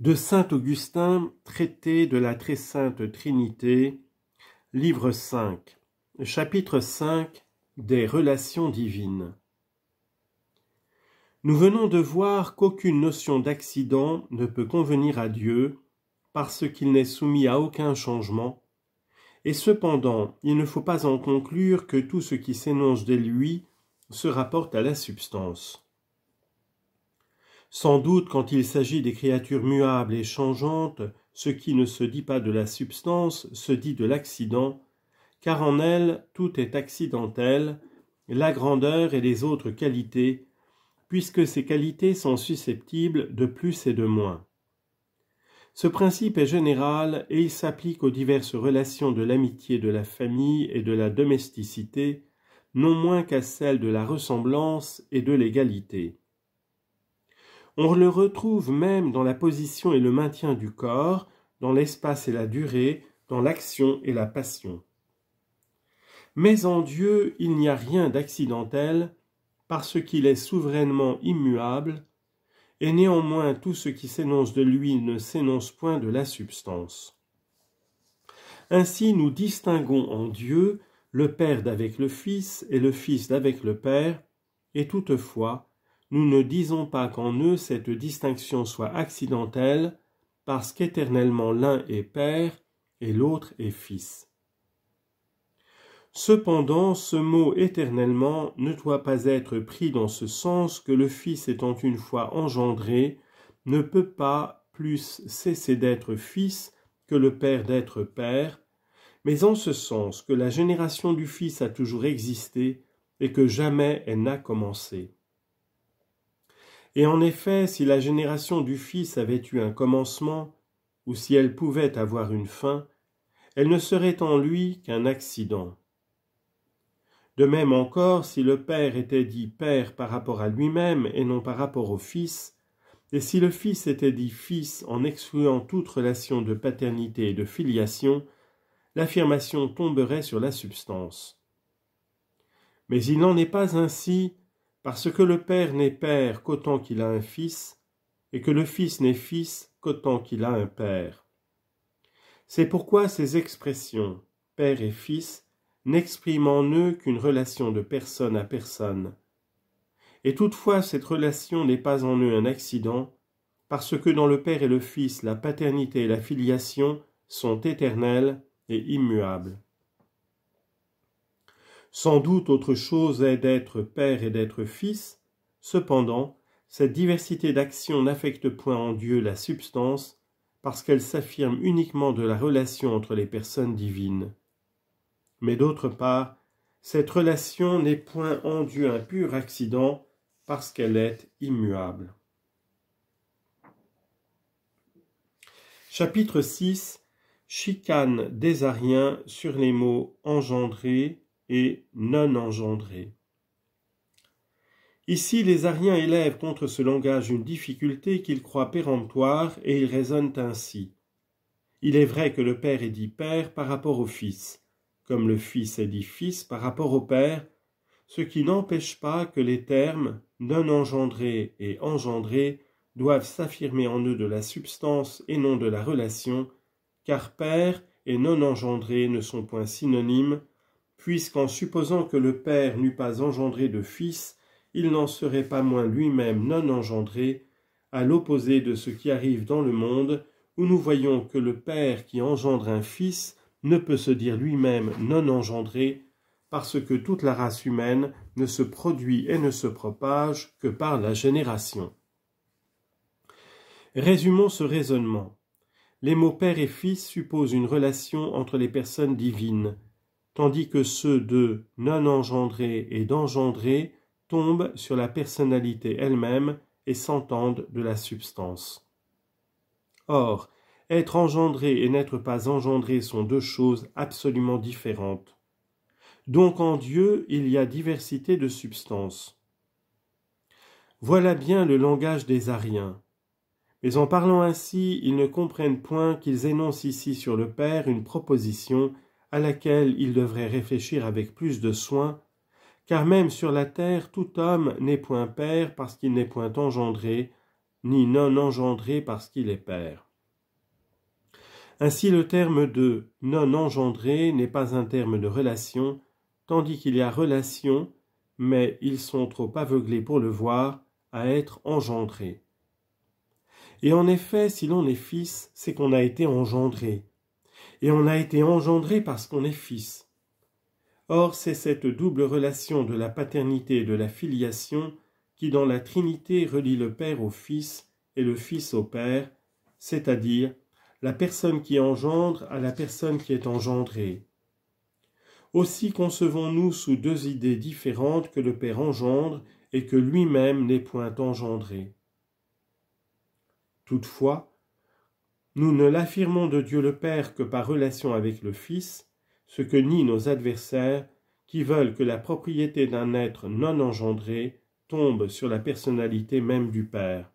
de Saint Augustin, Traité de la Très Sainte Trinité, livre 5, chapitre 5 des relations divines. Nous venons de voir qu'aucune notion d'accident ne peut convenir à Dieu parce qu'il n'est soumis à aucun changement, et cependant il ne faut pas en conclure que tout ce qui s'énonce de lui se rapporte à la substance. Sans doute quand il s'agit des créatures muables et changeantes, ce qui ne se dit pas de la substance se dit de l'accident, car en elle tout est accidentel, la grandeur et les autres qualités, puisque ces qualités sont susceptibles de plus et de moins. Ce principe est général et il s'applique aux diverses relations de l'amitié de la famille et de la domesticité, non moins qu'à celles de la ressemblance et de l'égalité. On le retrouve même dans la position et le maintien du corps, dans l'espace et la durée, dans l'action et la passion. Mais en Dieu, il n'y a rien d'accidentel, parce qu'il est souverainement immuable, et néanmoins tout ce qui s'énonce de lui ne s'énonce point de la substance. Ainsi nous distinguons en Dieu le Père d'avec le Fils et le Fils d'avec le Père, et toutefois nous ne disons pas qu'en eux cette distinction soit accidentelle, parce qu'éternellement l'un est Père et l'autre est Fils. Cependant, ce mot éternellement ne doit pas être pris dans ce sens que le Fils étant une fois engendré, ne peut pas plus cesser d'être Fils que le Père d'être Père, mais en ce sens que la génération du Fils a toujours existé et que jamais elle n'a commencé. Et en effet, si la génération du Fils avait eu un commencement, ou si elle pouvait avoir une fin, elle ne serait en lui qu'un accident. De même encore, si le Père était dit Père par rapport à lui-même et non par rapport au Fils, et si le Fils était dit Fils en excluant toute relation de paternité et de filiation, l'affirmation tomberait sur la substance. Mais il n'en est pas ainsi parce que le Père n'est Père qu'autant qu'il a un Fils, et que le Fils n'est Fils qu'autant qu'il a un Père. C'est pourquoi ces expressions, Père et Fils, n'expriment en eux qu'une relation de personne à personne. Et toutefois cette relation n'est pas en eux un accident, parce que dans le Père et le Fils la paternité et la filiation sont éternelles et immuables. Sans doute autre chose est d'être père et d'être fils. Cependant, cette diversité d'actions n'affecte point en Dieu la substance, parce qu'elle s'affirme uniquement de la relation entre les personnes divines. Mais d'autre part, cette relation n'est point en Dieu un pur accident, parce qu'elle est immuable. Chapitre 6 Chicane des Ariens sur les mots engendrés, et non engendré. Ici, les Ariens élèvent contre ce langage une difficulté qu'ils croient péremptoire et ils raisonnent ainsi. Il est vrai que le Père est dit Père par rapport au Fils, comme le Fils est dit Fils par rapport au Père, ce qui n'empêche pas que les termes non engendré et engendré doivent s'affirmer en eux de la substance et non de la relation, car Père et non engendré ne sont point synonymes, puisqu'en supposant que le Père n'eût pas engendré de fils, il n'en serait pas moins lui-même non engendré, à l'opposé de ce qui arrive dans le monde, où nous voyons que le Père qui engendre un fils ne peut se dire lui-même non engendré, parce que toute la race humaine ne se produit et ne se propage que par la génération. Résumons ce raisonnement. Les mots Père et Fils supposent une relation entre les personnes divines, tandis que ceux de non engendrés et d'engendrés tombent sur la personnalité elle-même et s'entendent de la substance. Or, être engendré et n'être pas engendré sont deux choses absolument différentes. Donc en Dieu il y a diversité de substances. Voilà bien le langage des Ariens. Mais en parlant ainsi, ils ne comprennent point qu'ils énoncent ici sur le Père une proposition à laquelle il devrait réfléchir avec plus de soin, car même sur la terre tout homme n'est point père parce qu'il n'est point engendré, ni non engendré parce qu'il est père. Ainsi le terme de non engendré n'est pas un terme de relation, tandis qu'il y a relation, mais ils sont trop aveuglés pour le voir, à être engendrés. Et en effet, si l'on est fils, c'est qu'on a été engendré, et on a été engendré parce qu'on est fils. Or, c'est cette double relation de la paternité et de la filiation qui, dans la Trinité, relie le Père au Fils et le Fils au Père, c'est-à-dire la personne qui engendre à la personne qui est engendrée. Aussi concevons-nous sous deux idées différentes que le Père engendre et que lui-même n'est point engendré. Toutefois, nous ne l'affirmons de Dieu le Père que par relation avec le Fils, ce que nient nos adversaires qui veulent que la propriété d'un être non engendré tombe sur la personnalité même du Père.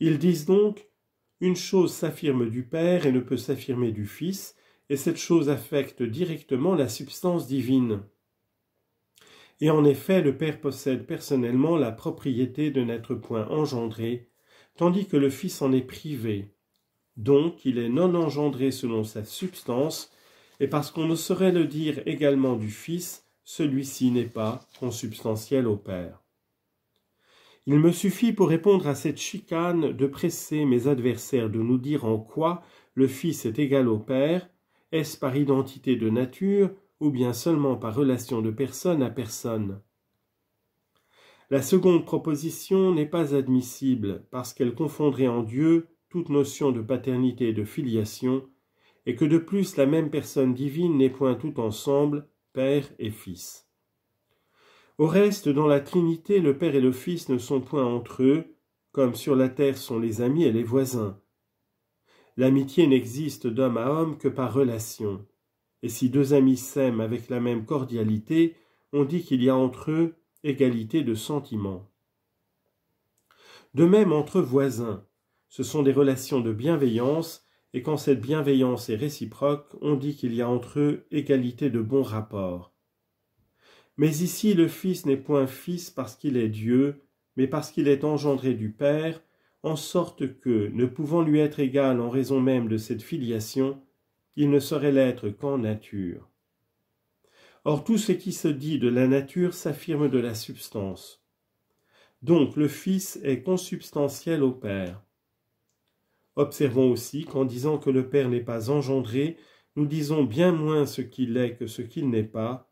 Ils disent donc une chose s'affirme du Père et ne peut s'affirmer du Fils, et cette chose affecte directement la substance divine. Et en effet, le Père possède personnellement la propriété de n'être point engendré, tandis que le Fils en est privé. Donc il est non engendré selon sa substance, et parce qu'on ne saurait le dire également du Fils, celui-ci n'est pas consubstantiel au Père. Il me suffit pour répondre à cette chicane de presser mes adversaires de nous dire en quoi le Fils est égal au Père, est-ce par identité de nature ou bien seulement par relation de personne à personne. La seconde proposition n'est pas admissible parce qu'elle confondrait en Dieu toute notion de paternité et de filiation, et que de plus la même personne divine n'est point tout ensemble, Père et Fils. Au reste, dans la Trinité, le Père et le Fils ne sont point entre eux, comme sur la terre sont les amis et les voisins. L'amitié n'existe d'homme à homme que par relation, et si deux amis s'aiment avec la même cordialité, on dit qu'il y a entre eux égalité de sentiment. De même entre voisins, ce sont des relations de bienveillance, et quand cette bienveillance est réciproque, on dit qu'il y a entre eux égalité de bons rapports. Mais ici le Fils n'est point Fils parce qu'il est Dieu, mais parce qu'il est engendré du Père, en sorte que, ne pouvant lui être égal en raison même de cette filiation, il ne saurait l'être qu'en nature. Or tout ce qui se dit de la nature s'affirme de la substance. Donc le Fils est consubstantiel au Père. Observons aussi qu'en disant que le Père n'est pas engendré, nous disons bien moins ce qu'il est que ce qu'il n'est pas,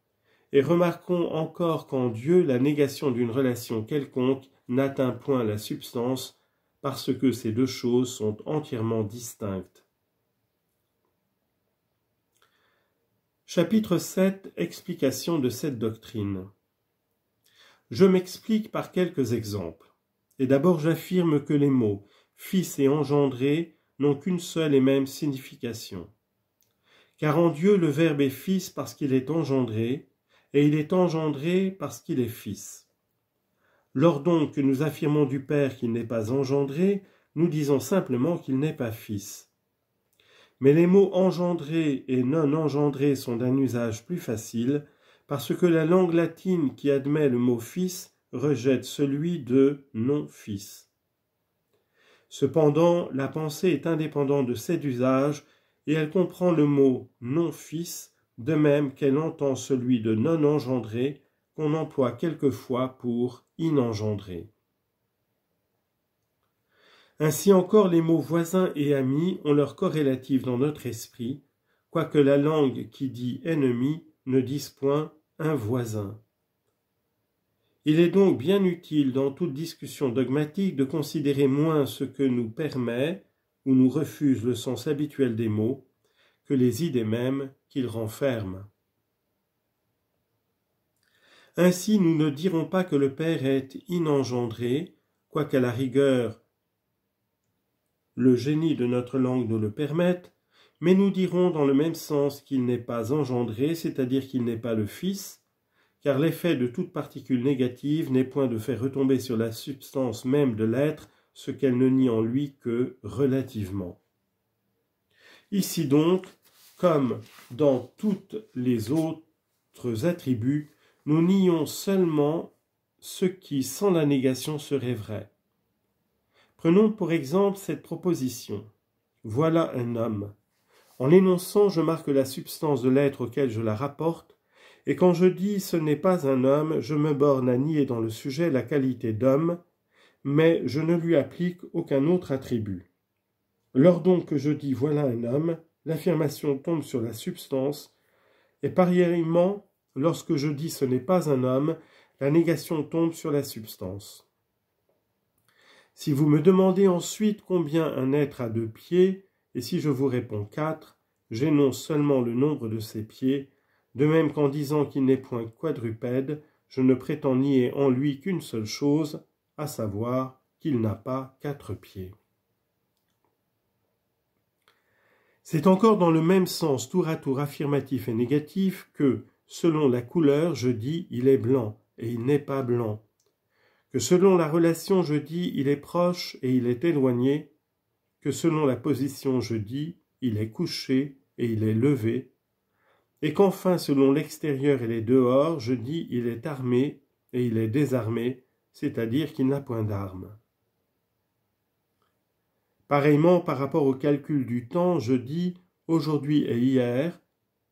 et remarquons encore qu'en Dieu la négation d'une relation quelconque n'atteint point la substance, parce que ces deux choses sont entièrement distinctes. Chapitre 7 Explication de cette doctrine Je m'explique par quelques exemples, et d'abord j'affirme que les mots fils et engendré n'ont qu'une seule et même signification. Car en Dieu le Verbe est fils parce qu'il est engendré, et il est engendré parce qu'il est fils. Lors donc que nous affirmons du Père qu'il n'est pas engendré, nous disons simplement qu'il n'est pas fils. Mais les mots engendré et non engendré sont d'un usage plus facile, parce que la langue latine qui admet le mot fils rejette celui de non-fils. Cependant, la pensée est indépendante de cet usage et elle comprend le mot non-fils, de même qu'elle entend celui de non-engendré qu'on emploie quelquefois pour inengendré. Ainsi encore, les mots voisins et amis ont leur corrélatif dans notre esprit, quoique la langue qui dit ennemi ne dise point un voisin. Il est donc bien utile dans toute discussion dogmatique de considérer moins ce que nous permet ou nous refuse le sens habituel des mots que les idées mêmes qu'ils renferment. Ainsi nous ne dirons pas que le Père est inengendré, quoiqu'à la rigueur le génie de notre langue nous le permette, mais nous dirons dans le même sens qu'il n'est pas engendré, c'est-à-dire qu'il n'est pas le Fils, car l'effet de toute particule négative n'est point de faire retomber sur la substance même de l'être ce qu'elle ne nie en lui que relativement. Ici donc, comme dans toutes les autres attributs, nous nions seulement ce qui sans la négation serait vrai. Prenons pour exemple cette proposition. Voilà un homme. En l'énonçant, je marque la substance de l'être auquel je la rapporte, et quand je dis ce n'est pas un homme, je me borne à nier dans le sujet la qualité d'homme, mais je ne lui applique aucun autre attribut. Lors donc que je dis voilà un homme, l'affirmation tombe sur la substance, et ailleurs, lorsque je dis ce n'est pas un homme, la négation tombe sur la substance. Si vous me demandez ensuite combien un être a deux pieds, et si je vous réponds quatre, j'énonce seulement le nombre de ses pieds, de même qu'en disant qu'il n'est point quadrupède, je ne prétends nier en lui qu'une seule chose, à savoir qu'il n'a pas quatre pieds. C'est encore dans le même sens tour à tour affirmatif et négatif que, selon la couleur, je dis il est blanc et il n'est pas blanc, que selon la relation, je dis il est proche et il est éloigné, que selon la position, je dis il est couché et il est levé, et qu'enfin selon l'extérieur et les dehors, je dis il est armé et il est désarmé, c'est-à-dire qu'il n'a point d'arme. Pareillement, par rapport au calcul du temps, je dis aujourd'hui et hier,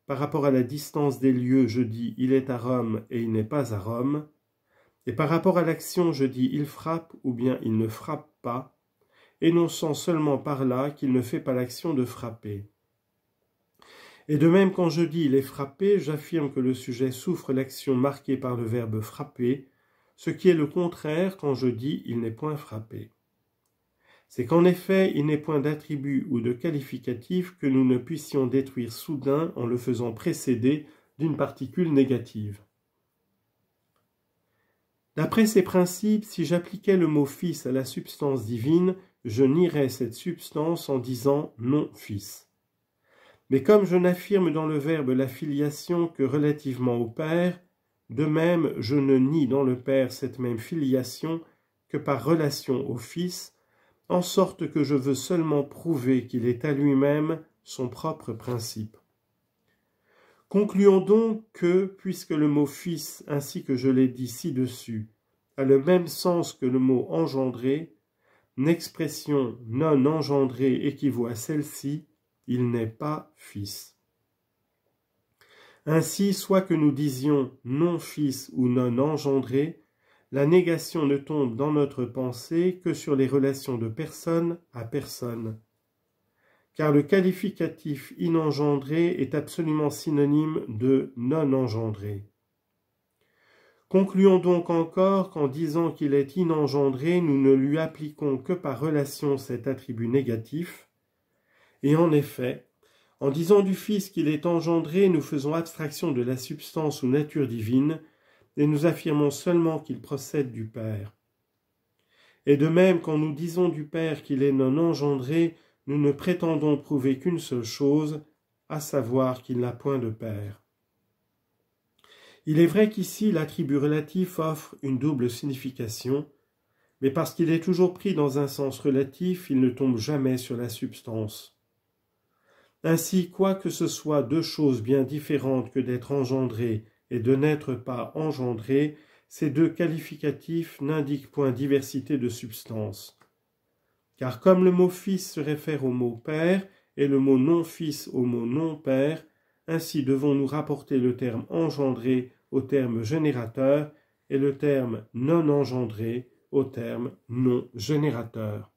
par rapport à la distance des lieux, je dis il est à Rome et il n'est pas à Rome, et par rapport à l'action, je dis il frappe ou bien il ne frappe pas, énonçant seulement par là qu'il ne fait pas l'action de frapper. Et de même, quand je dis il est frappé », j'affirme que le sujet souffre l'action marquée par le verbe frapper, ce qui est le contraire quand je dis il n'est point frappé. C'est qu'en effet, il n'est point d'attribut ou de qualificatif que nous ne puissions détruire soudain en le faisant précéder d'une particule négative. D'après ces principes, si j'appliquais le mot Fils à la substance divine, je nierais cette substance en disant non Fils. Mais comme je n'affirme dans le Verbe la filiation que relativement au Père, de même je ne nie dans le Père cette même filiation que par relation au Fils, en sorte que je veux seulement prouver qu'il est à lui-même son propre principe. Concluons donc que, puisque le mot Fils, ainsi que je l'ai dit ci-dessus, a le même sens que le mot engendré, l'expression non engendrée équivaut à celle-ci, il n'est pas fils. Ainsi, soit que nous disions non fils ou non engendré, la négation ne tombe dans notre pensée que sur les relations de personne à personne. Car le qualificatif inengendré est absolument synonyme de non engendré. Concluons donc encore qu'en disant qu'il est inengendré, nous ne lui appliquons que par relation cet attribut négatif, et en effet, en disant du Fils qu'il est engendré, nous faisons abstraction de la substance ou nature divine, et nous affirmons seulement qu'il procède du Père. Et de même, quand nous disons du Père qu'il est non engendré, nous ne prétendons prouver qu'une seule chose, à savoir qu'il n'a point de Père. Il est vrai qu'ici l'attribut relatif offre une double signification, mais parce qu'il est toujours pris dans un sens relatif, il ne tombe jamais sur la substance. Ainsi, quoi que ce soit deux choses bien différentes que d'être engendré et de n'être pas engendré, ces deux qualificatifs n'indiquent point diversité de substance. Car comme le mot fils se réfère au mot père et le mot non-fils au mot non-père, ainsi devons-nous rapporter le terme engendré au terme générateur et le terme non-engendré au terme non-générateur.